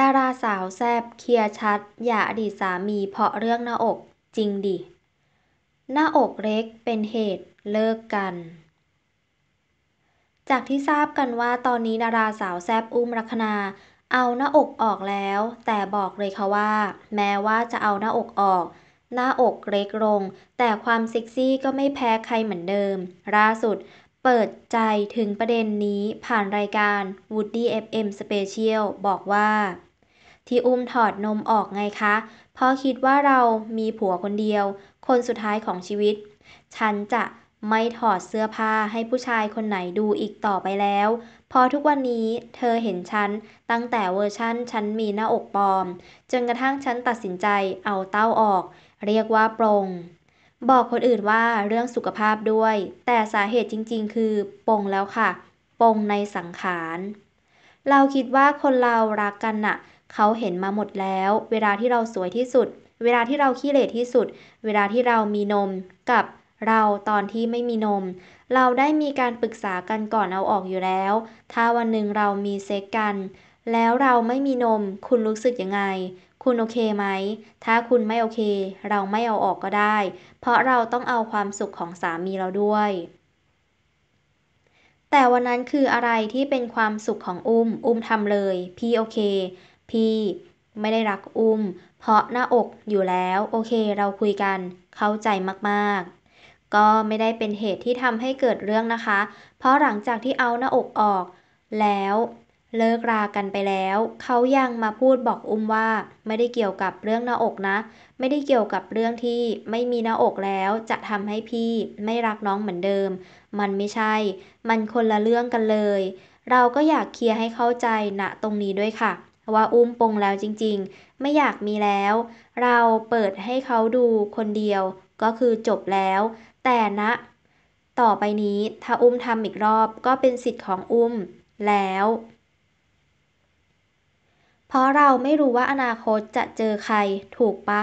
ดาราสาวแซบเคลียร์ชัดอย่าอดีตสามีเพราะเรื่องหน้าอกจริงดิหน้าอกเล็กเป็นเหตุเลิกกัน จากที่ทราบกันว่าตอนนี้ดาราสาวแซบอุ้มรัคนา เอาหน้าอกออกแล้ว แต่บอกเลยค่ะว่า แม้ว่าจะเอาหน้าอกออก หน้าอกเล็กลง แต่ความเซ็กซี่ก็ไม่แพ้ใครเหมือนเดิมล่าสุดเปิดใจถึงประเด็นนี้ผ่านรายการ Woody FM Special บอกว่า ที่อุ้มถอดนมออกไงคะเพราะคิดว่าเรามีผัวคนเดียว คนสุดท้ายของชีวิต ฉันจะไม่ถอดเสื้อผ้าให้ผู้ชายคนไหนดูอีกต่อไปแล้ว พอทุกวันนี้เธอเห็นฉัน ตั้งแต่เวอร์ชั่นฉันมีหน้าอกปลอม จนกระทั่งฉันตัดสินใจเอาเต้าออก เรียกว่าปรงบอกคนอื่นว่าเรื่องสุขภาพด้วย แต่สาเหตุจริงๆคือปงแล้วค่ะปงในสังขารเราคิดว่าคนเรารักกันน่ะ เขาเห็นมาหมดแล้ว เวลาที่เราสวยที่สุด เวลาที่เราขี้เหร่ที่สุด เวลาที่เรามีนมกับเราตอนที่ไม่มีนม เราได้มีการปรึกษากันก่อนเอาออกอยู่แล้ว ถ้าวันหนึ่งเรามีเซ็กกัน แล้วเราไม่มีนมคุณรู้สึกยังไงคุณโอเคไหม ถ้าคุณไม่โอเค เราไม่เอาออกก็ได้ เพราะเราต้องเอาความสุขของสามีเราด้วย แต่วันนั้นคืออะไรที่เป็นความสุขของอุ้ม อุ้มทำเลย พี่โอเค พี่ไม่ได้รักอุ้ม เพราะหน้าอกอยู่แล้ว โอเคเราคุยกัน เข้าใจมากๆ ก็ไม่ได้เป็นเหตุที่ทำให้เกิดเรื่องนะคะ เพราะหลังจากที่เอาหน้าอกออก แล้วเลิกรากันไปแล้ว เขายังมาพูดบอกอุ้มว่าไม่ได้เกี่ยวกับเรื่องหน้าอกนะ ไม่ได้เกี่ยวกับเรื่องที่ไม่มีหน้าอกแล้ว จะทำให้พี่ไม่รักน้องเหมือนเดิม มันไม่ใช่ มันคนละเรื่องกันเลย เราก็อยากเคลียร์ให้เข้าใจณนะตรงนี้ด้วยค่ะว่าอุ้มปงแล้วจริงๆ ไม่อยากมีแล้ว เราเปิดให้เขาดูคนเดียวก็คือจบแล้ว แต่ณนะ ต่อไปนี้ถ้าอุ้มทำอีกรอบก็เป็นสิทธิ์ของอุ้มแล้วเพราะเราไม่รู้ว่าอนาคตจะเจอใครถูกปะ